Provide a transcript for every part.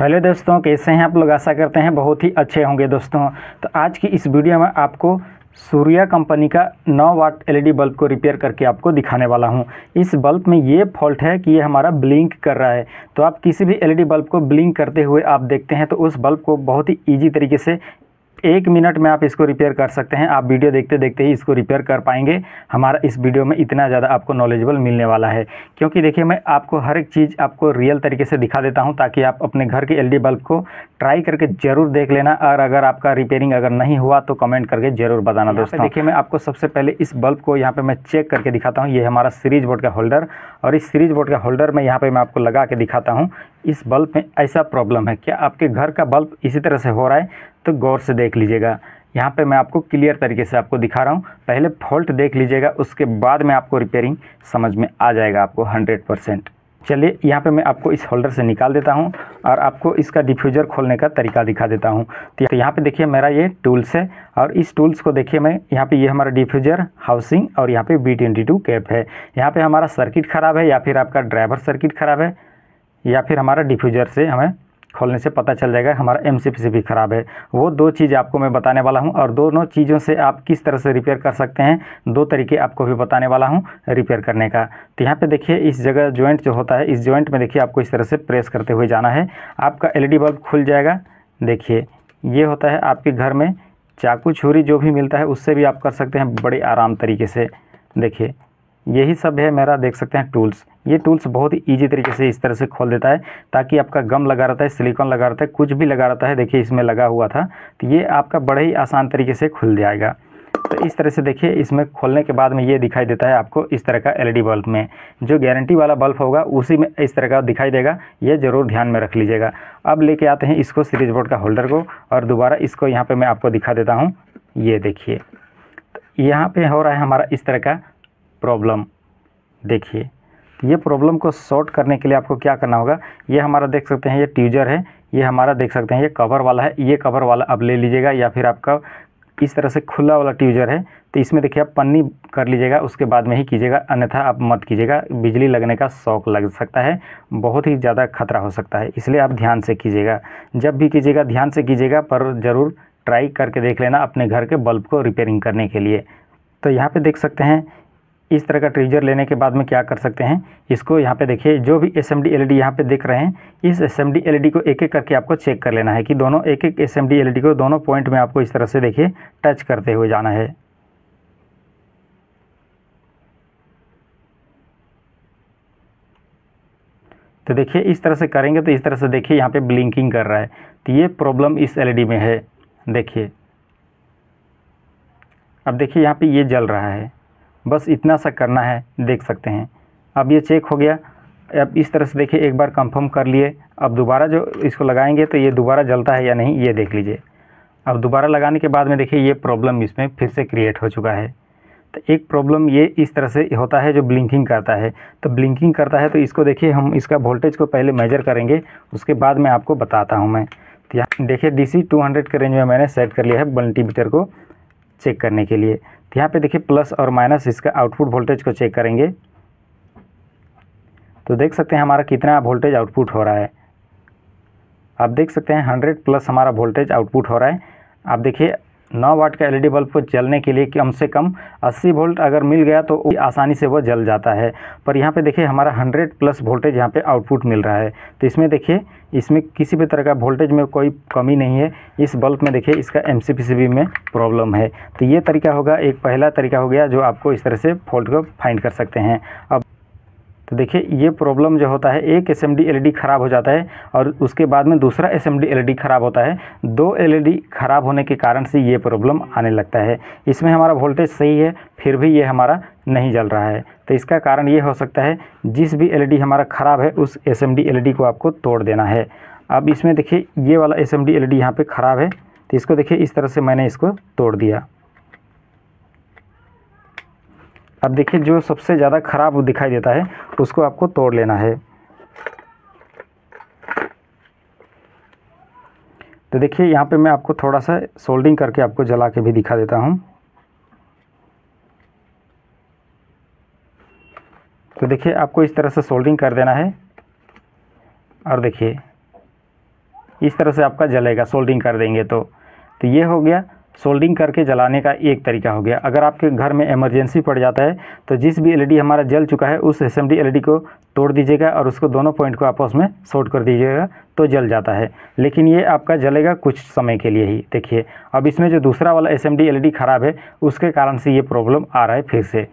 hello दोस्तों कैसे हैं आप लोग आशा करते हैं बहुत ही अच्छे होंगे दोस्तों तो आज की इस वीडियो में आपको सूर्या कंपनी का 9 वाट एलईडी बल्ब को रिपेयर करके आपको दिखाने वाला हूं इस बल्ब में ये फॉल्ट है कि ये हमारा ब्लिंक कर रहा है तो आप किसी भी एलईडी बल्ब को ब्लिंक करते हुए आप देखते हैं तो उस बल्ब को बहुत ही ईजी तरीके से एक मिनट में आप इसको रिपेयर कर सकते हैं आप वीडियो देखते देखते ही इसको रिपेयर कर पाएंगे हमारा इस वीडियो में इतना ज़्यादा आपको नॉलेजेबल मिलने वाला है क्योंकि देखिए मैं आपको हर एक चीज़ आपको रियल तरीके से दिखा देता हूं ताकि आप अपने घर के एलडी बल्ब को ट्राई करके ज़रूर देख लेना और अगर आपका रिपेयरिंग अगर नहीं हुआ तो कमेंट करके ज़रूर बताना दोस्तों देखिए मैं आपको सबसे पहले इस बल्ब को यहाँ पर मैं चेक करके दिखाता हूँ ये हमारा सीरीज बोर्ड का होल्डर और इस सीरीज बोर्ड का होल्डर में यहाँ पर मैं आपको लगा के दिखाता हूँ इस बल्ब में ऐसा प्रॉब्लम है क्या आपके घर का बल्ब इसी तरह से हो रहा है तो गौर से देख लीजिएगा यहाँ पे मैं आपको क्लियर तरीके से आपको दिखा रहा हूँ पहले फॉल्ट देख लीजिएगा उसके बाद में आपको रिपेयरिंग समझ में आ जाएगा आपको हंड्रेड परसेंट चलिए यहाँ पे मैं आपको इस होल्डर से निकाल देता हूँ और आपको इसका डिफ्यूज़र खोलने का तरीका दिखा देता हूँ तो यहाँ पे देखिए मेरा ये टूल्स है और इस टूल्स को देखिए मैं यहाँ पे ये यह हमारा डिफ्यूज़र हाउसिंग और यहाँ पे बी ट्वेंटी टू कैप है यहाँ पे हमारा सर्किट ख़राब है या फिर आपका ड्राइवर सर्किट ख़राब है या फिर हमारा डिफ्यूज़र से हमें खोलने से पता चल जाएगा हमारा एम भी ख़राब है वो दो चीज़ आपको मैं बताने वाला हूँ और दोनों चीज़ों से आप किस तरह से रिपेयर कर सकते हैं दो तरीके आपको भी बताने वाला हूँ रिपेयर करने का तो यहाँ पे देखिए इस जगह जॉइंट जो होता है इस जॉइंट में देखिए आपको इस तरह से प्रेस करते हुए जाना है आपका एल बल्ब e खुल जाएगा देखिए ये होता है आपके घर में चाकू छुरी जो भी मिलता है उससे भी आप कर सकते हैं बड़े आराम तरीके से देखिए यही सब है मेरा देख सकते हैं टूल्स ये टूल्स बहुत ही ईजी तरीके से इस तरह से खोल देता है ताकि आपका गम लगा रहता है सिलिकॉन लगा रहता है कुछ भी लगा रहता है देखिए इसमें लगा हुआ था तो ये आपका बड़े ही आसान तरीके से खुल जाएगा तो इस तरह से देखिए इसमें खोलने के बाद में ये दिखाई देता है आपको इस तरह का एलईडी बल्ब में जो गारंटी वाला बल्ब होगा उसी में इस तरह का दिखाई देगा ये ज़रूर ध्यान में रख लीजिएगा अब लेके आते हैं इसको सीरीज बोर्ड का होल्डर को और दोबारा इसको यहाँ पर मैं आपको दिखा देता हूँ ये देखिए तो यहाँ पर हो रहा है हमारा इस तरह का प्रॉब्लम देखिए ये प्रॉब्लम को सॉर्ट करने के लिए आपको क्या करना होगा ये हमारा देख सकते हैं ये ट्यूजर है ये हमारा देख सकते हैं ये कवर वाला है ये कवर वाला आप ले लीजिएगा या फिर आपका इस तरह से खुला वाला ट्यूजर है तो इसमें देखिए आप पन्नी कर लीजिएगा उसके बाद में ही कीजिएगा अन्यथा आप मत कीजिएगा बिजली लगने का शौक लग सकता है बहुत ही ज़्यादा खतरा हो सकता है इसलिए आप ध्यान से कीजिएगा जब भी कीजिएगा ध्यान से कीजिएगा पर ज़रूर ट्राई करके देख लेना अपने घर के बल्ब को रिपेयरिंग करने के लिए तो यहाँ पे देख सकते हैं इस तरह का ट्रीजर लेने के बाद में क्या कर सकते हैं इसको यहाँ पे देखिए जो भी S M D L D यहाँ पे देख रहे हैं इस S M D L D को एक एक करके आपको चेक कर लेना है कि दोनों एक एक S M D L D को दोनों पॉइंट में आपको इस तरह से देखिए टच करते हुए जाना है तो देखिए इस तरह से करेंगे तो इस तरह से देखिए यहाँ पे ब्लिंकिंग कर रहा है तो ये प्रॉब्लम इस एलईडी e में है देखिए अब देखिए यहाँ पे ये जल रहा है बस इतना सा करना है देख सकते हैं अब ये चेक हो गया अब इस तरह से देखिए एक बार कंफर्म कर लिए अब दोबारा जो इसको लगाएंगे तो ये दोबारा जलता है या नहीं ये देख लीजिए अब दोबारा लगाने के बाद में देखिए ये प्रॉब्लम इसमें फिर से क्रिएट हो चुका है तो एक प्रॉब्लम ये इस तरह से होता है जो ब्लिंकिंग करता है तो ब्लिंकिंग करता है तो इसको देखिए हम इसका वोल्टेज को पहले मेजर करेंगे उसके बाद मैं आपको बताता हूँ मैं तो यहाँ देखिए डी सी टू हंड्रेड के रेंज में मैंने सेट कर लिया है मल्टीमीटर को चेक करने के लिए तो यहाँ पे देखिए प्लस और माइनस इसका आउटपुट वोल्टेज को चेक करेंगे तो देख सकते हैं हमारा कितना वोल्टेज आउटपुट हो रहा है आप देख सकते हैं हंड्रेड प्लस हमारा वोल्टेज आउटपुट हो रहा है आप देखिए नौ वाट का एलईडी बल्ब को जलने के लिए कम से कम 80 वोल्ट अगर मिल गया तो आसानी से वह जल जाता है पर यहाँ पे देखिए हमारा 100 प्लस वोल्टेज यहाँ पे आउटपुट मिल रहा है तो इसमें देखिए इसमें किसी भी तरह का वोल्टेज में कोई कमी नहीं है इस बल्ब में देखिए इसका एम में प्रॉब्लम है तो ये तरीका होगा एक पहला तरीका हो गया जो आपको इस तरह से फॉल्ट को फाइंड कर सकते हैं अब तो देखिए ये प्रॉब्लम जो होता है एक एस एम ख़राब हो जाता है और उसके बाद में दूसरा एस एम ख़राब होता है दो एल ख़राब होने के कारण से ये प्रॉब्लम आने लगता है इसमें हमारा वोल्टेज सही है फिर भी ये हमारा नहीं जल रहा है तो इसका कारण ये हो सकता है जिस भी डी हमारा ख़राब है उस एस एम को आपको तोड़ देना है अब इसमें देखिए ये वाला S M D L E यहाँ पर ख़राब है तो इसको देखिए इस तरह से मैंने इसको तोड़ दिया अब देखिए जो सबसे ज़्यादा ख़राब दिखाई देता है उसको आपको तोड़ लेना है तो देखिए यहाँ पे मैं आपको थोड़ा सा सोल्डिंग करके आपको जला के भी दिखा देता हूँ तो देखिए आपको इस तरह से सोल्डिंग कर देना है और देखिए इस तरह से आपका जलेगा सोल्डिंग कर देंगे तो तो ये हो गया सोल्डिंग करके जलाने का एक तरीका हो गया अगर आपके घर में इमरजेंसी पड़ जाता है तो जिस भी एलईडी e हमारा जल चुका है उस एस एम e को तोड़ दीजिएगा और उसको दोनों पॉइंट को आपस में शॉर्ट कर दीजिएगा तो जल जाता है लेकिन ये आपका जलेगा कुछ समय के लिए ही देखिए अब इसमें जो दूसरा वाला एस एम डी e ख़राब है उसके कारण से ये प्रॉब्लम आ रहा है फिर से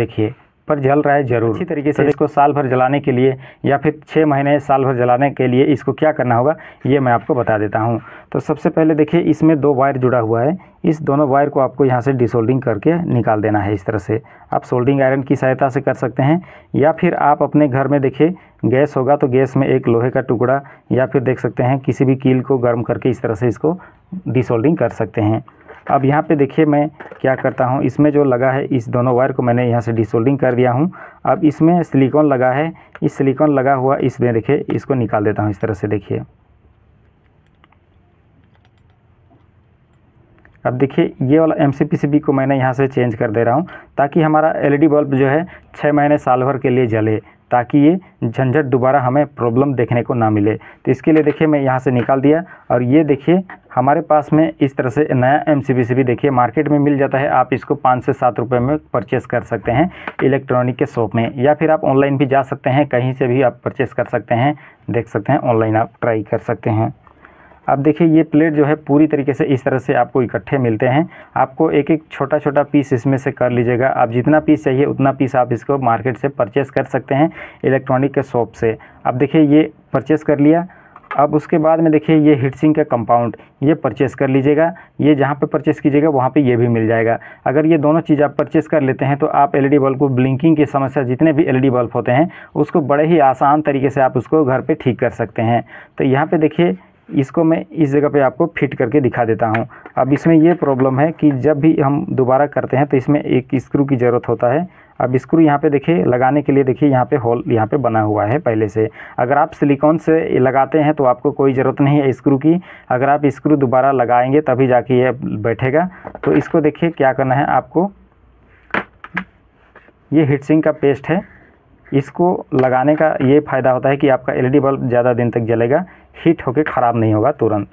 देखिए पर जल रहा है जरूर इसी तरीके से इसको तो साल भर जलाने के लिए या फिर छः महीने साल भर जलाने के लिए इसको क्या करना होगा ये मैं आपको बता देता हूँ तो सबसे पहले देखिए इसमें दो वायर जुड़ा हुआ है इस दोनों वायर को आपको यहाँ से डिसोल्डिंग करके निकाल देना है इस तरह से आप सोल्डिंग आयरन की सहायता से कर सकते हैं या फिर आप अपने घर में देखिए गैस होगा तो गैस में एक लोहे का टुकड़ा या फिर देख सकते हैं किसी भी कील को गर्म करके इस तरह से इसको डिसोल्डिंग कर सकते हैं अब यहाँ पे देखिए मैं क्या करता हूँ इसमें जो लगा है इस दोनों वायर को मैंने यहाँ से डिसोल्डिंग कर दिया हूँ अब इसमें सिलिकॉन लगा है इस सिलिकॉन लगा हुआ इसमें देखिए इसको निकाल देता हूँ इस तरह से देखिए अब देखिए ये वाला एम सी को मैंने यहाँ से चेंज कर दे रहा हूँ ताकि हमारा एल बल्ब e जो है छः महीने साल भर के लिए जले ताकि ये झंझट दोबारा हमें प्रॉब्लम देखने को ना मिले तो इसके लिए देखिए मैं यहाँ से निकाल दिया और ये देखिए हमारे पास में इस तरह से नया एम सी भी देखिए मार्केट में मिल जाता है आप इसको पाँच से सात रुपये में परचेस कर सकते हैं इलेक्ट्रॉनिक के शॉप में या फिर आप ऑनलाइन भी जा सकते हैं कहीं से भी आप परचेस कर सकते हैं देख सकते हैं ऑनलाइन आप ट्राई कर सकते हैं अब देखिए ये प्लेट जो है पूरी तरीके से इस तरह से आपको इकट्ठे मिलते हैं आपको एक एक छोटा छोटा पीस इसमें से कर लीजिएगा आप जितना पीस चाहिए उतना पीस आप इसको मार्केट से परचेस कर सकते हैं इलेक्ट्रॉनिक के शॉप से अब देखिए ये परचेस कर लिया अब उसके बाद में देखिए ये हिटसिंग का कंपाउंड ये परचेस कर लीजिएगा ये जहाँ पे परचेस कीजिएगा वहाँ पे ये भी मिल जाएगा अगर ये दोनों चीज़ आप परचेस कर लेते हैं तो आप एलईडी बल्ब को ब्लिंकिंग की समस्या जितने भी एलईडी बल्ब होते हैं उसको बड़े ही आसान तरीके से आप उसको घर पर ठीक कर सकते हैं तो यहाँ पर देखिए इसको मैं इस जगह पे आपको फिट करके दिखा देता हूँ अब इसमें ये प्रॉब्लम है कि जब भी हम दोबारा करते हैं तो इसमें एक स्क्रू की ज़रूरत होता है अब स्क्रू यहाँ पे देखिए लगाने के लिए देखिए यहाँ पे होल यहाँ पे बना हुआ है पहले से अगर आप सिलिकॉन से लगाते हैं तो आपको कोई ज़रूरत नहीं है स्क्रू की अगर आप स्क्रू दोबारा लगाएँगे तभी जाके ये बैठेगा तो इसको देखिए क्या करना है आपको ये हीटसिंग का पेस्ट है इसको लगाने का ये फ़ायदा होता है कि आपका एलईडी बल्ब e ज़्यादा दिन तक जलेगा हीट होकर ख़राब नहीं होगा तुरंत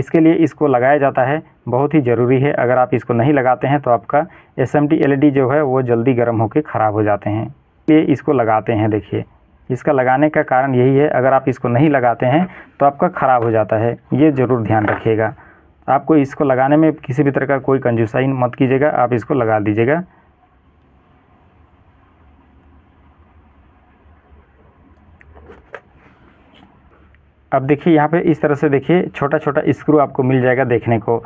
इसके लिए इसको लगाया जाता है बहुत ही ज़रूरी है अगर आप इसको नहीं लगाते हैं तो आपका एस एम e जो है वो जल्दी गर्म होकर ख़राब हो जाते हैं ये इसको लगाते हैं देखिए इसका लगाने का कारण यही है अगर आप इसको नहीं लगाते हैं तो आपका ख़राब हो जाता है ये ज़रूर ध्यान रखिएगा आपको इसको लगाने में किसी भी तरह का कोई कंजूसाइन मत कीजिएगा आप इसको लगा दीजिएगा अब देखिए यहाँ पे इस तरह से देखिए छोटा छोटा स्क्रू आपको मिल जाएगा देखने को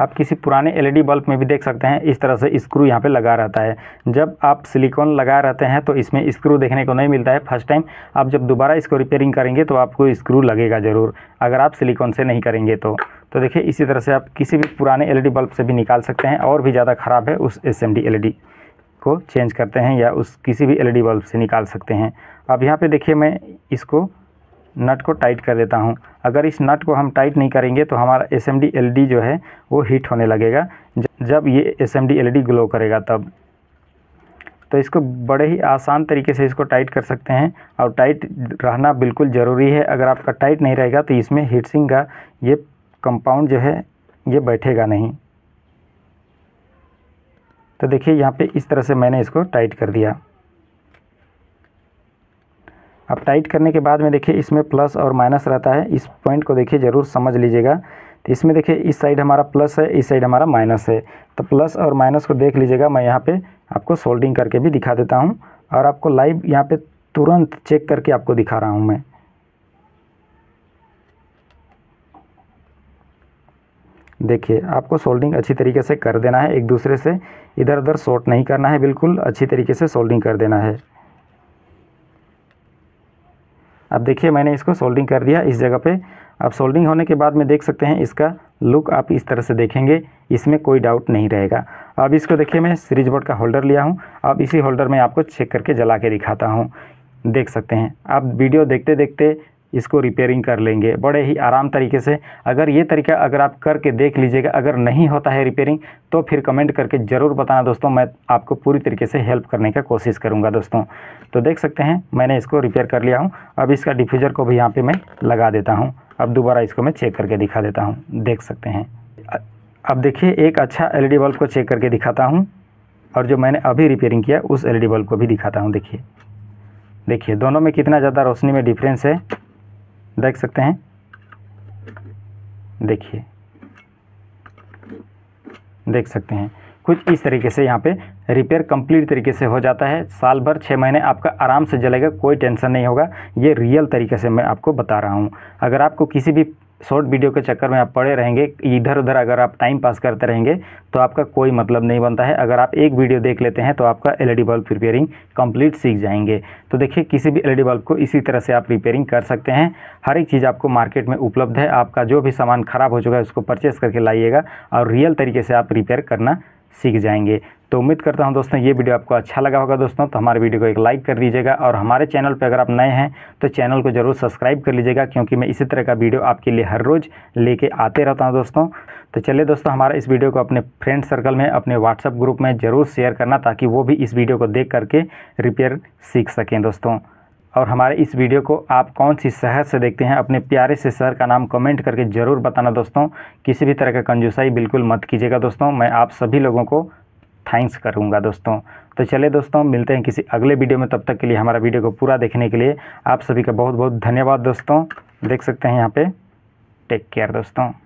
आप किसी पुराने एलईडी बल्ब e में भी देख सकते हैं इस तरह से स्क्रू यहाँ पे लगा रहता है जब आप सिलिकॉन लगा रहते हैं तो इसमें स्क्रू देखने को नहीं मिलता है फर्स्ट टाइम आप जब दोबारा इसको रिपेयरिंग करेंगे तो आपको स्क्रू लगेगा ज़रूर अगर आप सिलिकॉन से नहीं करेंगे तो तो देखिए इसी तरह से आप किसी भी पुराने एल बल्ब e से भी निकाल सकते हैं और भी ज़्यादा ख़राब है उस एस एम e को चेंज करते हैं या उस किसी भी एल बल्ब से निकाल सकते हैं अब यहाँ पर देखिए मैं इसको नट को टाइट कर देता हूँ अगर इस नट को हम टाइट नहीं करेंगे तो हमारा एस एम जो है वो हीट होने लगेगा जब ये एस एम ग्लो करेगा तब तो इसको बड़े ही आसान तरीके से इसको टाइट कर सकते हैं और टाइट रहना बिल्कुल ज़रूरी है अगर आपका टाइट नहीं रहेगा तो इसमें हीटसिंग का ये कंपाउंड जो है ये बैठेगा नहीं तो देखिए यहाँ पे इस तरह से मैंने इसको टाइट कर दिया अब टाइट करने के बाद में देखिए इसमें प्लस और माइनस रहता है इस पॉइंट को देखिए ज़रूर समझ लीजिएगा तो इसमें देखिए इस साइड हमारा प्लस है इस साइड हमारा माइनस है तो प्लस और माइनस को देख लीजिएगा मैं यहाँ पे आपको सोल्डिंग करके भी दिखा देता हूँ और आपको लाइव यहाँ पे तुरंत चेक करके आपको दिखा रहा हूँ मैं देखिए आपको सोल्डिंग अच्छी तरीके से कर देना है एक दूसरे से इधर उधर शॉर्ट नहीं करना है बिल्कुल अच्छी तरीके से सोल्डिंग कर देना है अब देखिए मैंने इसको सोल्डिंग कर दिया इस जगह पे अब सोल्डिंग होने के बाद में देख सकते हैं इसका लुक आप इस तरह से देखेंगे इसमें कोई डाउट नहीं रहेगा अब इसको देखिए मैं सीरीज बोर्ड का होल्डर लिया हूँ अब इसी होल्डर में आपको चेक करके जला के दिखाता हूँ देख सकते हैं आप वीडियो देखते देखते इसको रिपेयरिंग कर लेंगे बड़े ही आराम तरीके से अगर ये तरीका अगर आप करके देख लीजिएगा अगर नहीं होता है रिपेयरिंग तो फिर कमेंट करके ज़रूर बताना दोस्तों मैं आपको पूरी तरीके से हेल्प करने का कोशिश करूँगा दोस्तों तो देख सकते हैं मैंने इसको रिपेयर कर लिया हूँ अब इसका डिफ्यूज़र को भी यहाँ पर मैं लगा देता हूँ अब दोबारा इसको मैं चेक करके दिखा देता हूँ देख सकते हैं अब देखिए एक अच्छा एल बल्ब e को चेक करके दिखाता हूँ और जो मैंने अभी रिपेयरिंग किया उस एल बल्ब e को भी दिखाता हूँ देखिए देखिए दोनों में कितना ज़्यादा रोशनी में डिफरेंस है देख सकते हैं देखिए देख सकते हैं कुछ इस तरीके से यहाँ पे रिपेयर कंप्लीट तरीके से हो जाता है साल भर छः महीने आपका आराम से जलेगा कोई टेंशन नहीं होगा ये रियल तरीके से मैं आपको बता रहा हूँ अगर आपको किसी भी शॉर्ट वीडियो के चक्कर में आप पड़े रहेंगे इधर उधर अगर आप टाइम पास करते रहेंगे तो आपका कोई मतलब नहीं बनता है अगर आप एक वीडियो देख लेते हैं तो आपका एलईडी बल्ब रिपेयरिंग कंप्लीट सीख जाएंगे तो देखिए किसी भी एलईडी बल्ब को इसी तरह से आप रिपेयरिंग कर सकते हैं हर एक चीज़ आपको मार्केट में उपलब्ध है आपका जो भी सामान ख़राब हो चुका है उसको परचेस करके लाइएगा और रियल तरीके से आप रिपेयर करना सीख जाएंगे तो उम्मीद करता हूं दोस्तों ये वीडियो आपको अच्छा लगा होगा दोस्तों तो हमारे वीडियो को एक लाइक कर दीजिएगा और हमारे चैनल पर अगर आप नए हैं तो चैनल को ज़रूर सब्सक्राइब कर लीजिएगा क्योंकि मैं इसी तरह का वीडियो आपके लिए हर रोज़ लेके आते रहता हूँ दोस्तों तो चलिए दोस्तों हमारा इस वीडियो को अपने फ्रेंड सर्कल में अपने व्हाट्सअप ग्रुप में ज़रूर शेयर करना ताकि वो भी इस वीडियो को देख करके रिपेयर सीख सकें दोस्तों और हमारे इस वीडियो को आप कौन सी शहर से देखते हैं अपने प्यारे से शहर का नाम कमेंट करके ज़रूर बताना दोस्तों किसी भी तरह का कंजूसाई बिल्कुल मत कीजिएगा दोस्तों मैं आप सभी लोगों को थैंक्स करूँगा दोस्तों तो चले दोस्तों मिलते हैं किसी अगले वीडियो में तब तक के लिए हमारा वीडियो को पूरा देखने के लिए आप सभी का बहुत बहुत धन्यवाद दोस्तों देख सकते हैं यहाँ पे टेक केयर दोस्तों